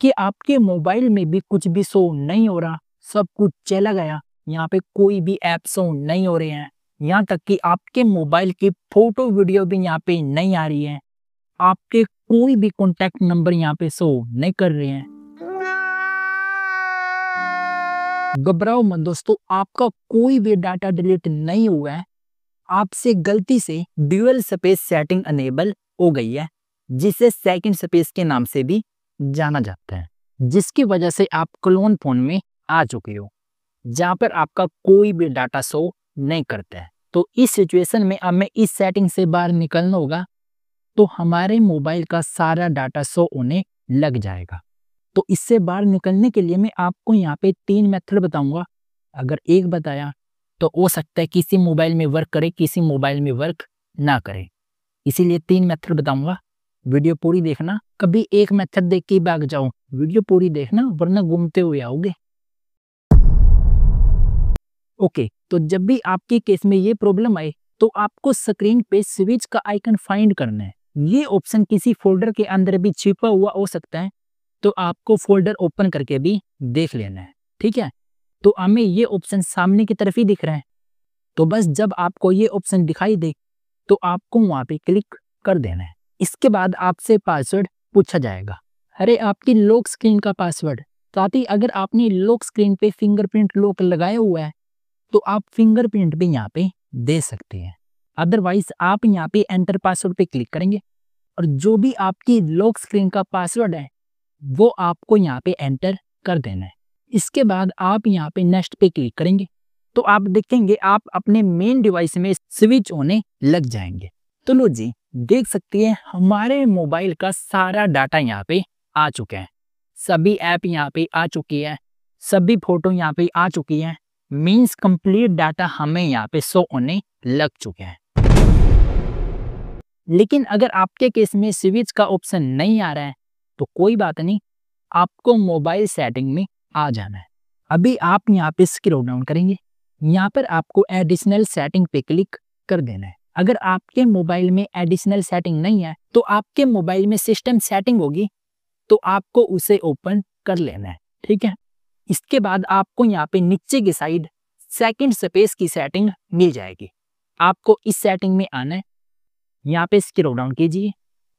कि आपके मोबाइल में भी कुछ भी शो नहीं हो रहा सब कुछ चला गया यहाँ पे कोई भी ऐप शो नहीं हो रहे हैं यहाँ तक कि आपके मोबाइल की फोटो वीडियो भी यहाँ पे नहीं आ रही है आपके कोई भी कॉन्टेक्ट नंबर यहाँ पे शो नहीं कर रहे हैं घबराओ मत दोस्तों आपका कोई भी डाटा डिलीट नहीं हुआ है आपसे गलती से ड्यूअल स्पेस सेटिंग अनेबल हो गई है जिसे सेकंड स्पेस के नाम से भी जाना जाता है जिसकी वजह से आप क्लोन फोन में आ चुके हो जहाँ पर आपका कोई भी डाटा शो नहीं करता है तो इस सिचुएशन में हमें इस सेटिंग से बाहर निकलना होगा तो हमारे मोबाइल का सारा डाटा शो होने लग जाएगा तो इससे बाहर निकलने के लिए मैं आपको यहाँ पे तीन मेथड बताऊंगा अगर एक बताया तो हो सकता है किसी मोबाइल में वर्क करे किसी मोबाइल में वर्क ना करे इसीलिए तीन मेथड बताऊंगा वीडियो पूरी देखना कभी एक मेथड देख के भाग जाओ वीडियो पूरी देखना वरना घूमते हुए आओगे ओके तो जब भी आपके केस में ये प्रॉब्लम आए तो आपको स्क्रीन पे स्विच का आइकन फाइंड करना है ये ऑप्शन किसी फोल्डर के अंदर भी छिपा हुआ हो सकता है तो आपको फोल्डर ओपन करके भी देख लेना है ठीक है तो हमें ये ऑप्शन सामने की तरफ ही दिख रहा है तो बस जब आपको ये ऑप्शन दिखाई दे तो आपको वहां पे क्लिक कर देना है इसके बाद आपसे पासवर्ड पूछा जाएगा अरे आपकी लॉक स्क्रीन का पासवर्ड साथ ही अगर आपने लॉक स्क्रीन पे फिंगरप्रिंट लॉक लगाया हुआ है तो आप फिंगरप्रिंट भी यहाँ पे दे सकते हैं अदरवाइज आप यहाँ पे एंटर पासवर्ड पे क्लिक करेंगे और जो भी आपकी लॉक स्क्रीन का पासवर्ड है वो आपको यहाँ पे एंटर कर देना है इसके बाद आप यहाँ पे नेक्स्ट पे क्लिक करेंगे तो आप देखेंगे आप अपने मेन डिवाइस में स्विच होने लग जाएंगे तो लो जी देख सकती है हमारे मोबाइल का सारा डाटा यहाँ पे आ चुका है सभी ऐप यहाँ पे आ चुकी है सभी फोटो यहाँ पे आ चुकी है मीन्स कंप्लीट डाटा हमें यहाँ पे सो होने लग चुके हैं लेकिन अगर आपके केस में स्विच का ऑप्शन नहीं आ रहा है तो कोई बात नहीं आपको मोबाइल सेटिंग में आ जाना है अभी आप यहाँ पे स्क्रोल डाउन करेंगे यहाँ पर आपको एडिशनल सेटिंग पे क्लिक कर देना है अगर आपके मोबाइल में एडिशनल सेटिंग नहीं है तो आपके मोबाइल में सिस्टम सेटिंग होगी तो आपको उसे ओपन कर लेना है ठीक है इसके बाद आपको यहाँ पे नीचे की साइड सेकंड स्पेस की सेटिंग मिल जाएगी आपको इस सेटिंग में आना है यहाँ पे स्क्रोल डाउन कीजिए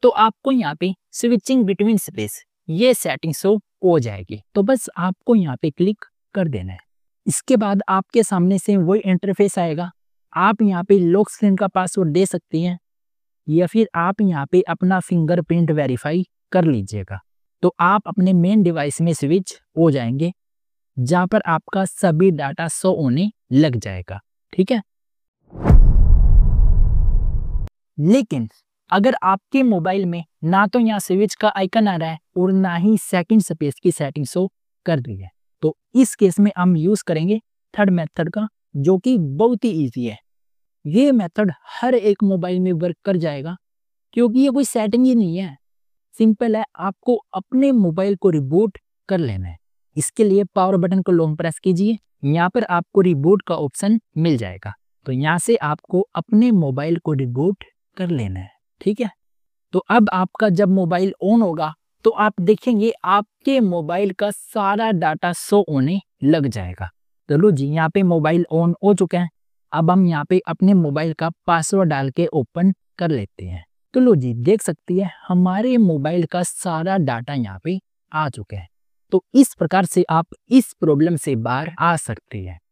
तो आपको यहाँ पे स्विचिंग बिटवीन स्पेस ये सेटिंग शो हो जाएगी तो बस आपको यहाँ पे क्लिक कर देना है इसके बाद आपके सामने से वही इंटरफेस आएगा आप यहाँ पे लॉक स्क्रीन का पासवर्ड दे सकते हैं या फिर आप यहाँ पे अपना फिंगरप्रिंट वेरीफाई कर लीजिएगा तो आप अपने मेन डिवाइस में स्विच हो जाएंगे जहाँ पर आपका सभी डाटा सो होने लग जाएगा ठीक है लेकिन अगर आपके मोबाइल में ना तो यहाँ स्विच का आइकन आ रहा है और ना ही सेकंड स्पेस की सेटिंग शो कर रही है तो इस केस में हम यूज करेंगे थर्ड मेथड का जो कि बहुत ही ईजी है ये मेथड हर एक मोबाइल में वर्क कर जाएगा क्योंकि ये कोई सेटिंग ही नहीं है सिंपल है आपको अपने मोबाइल को रिबूट कर लेना है इसके लिए पावर बटन को लॉन्ग प्रेस कीजिए यहाँ पर आपको रिबूट का ऑप्शन मिल जाएगा तो यहाँ से आपको अपने मोबाइल को रिबूट कर लेना है ठीक है तो अब आपका जब मोबाइल ऑन होगा तो आप देखेंगे आपके मोबाइल का सारा डाटा शो होने लग जाएगा चलो तो जी यहाँ पे मोबाइल ऑन हो चुका है अब हम यहाँ पे अपने मोबाइल का पासवर्ड डाल के ओपन कर लेते हैं तो लो जी देख सकती है हमारे मोबाइल का सारा डाटा यहाँ पे आ चुका है तो इस प्रकार से आप इस प्रॉब्लम से बाहर आ सकते हैं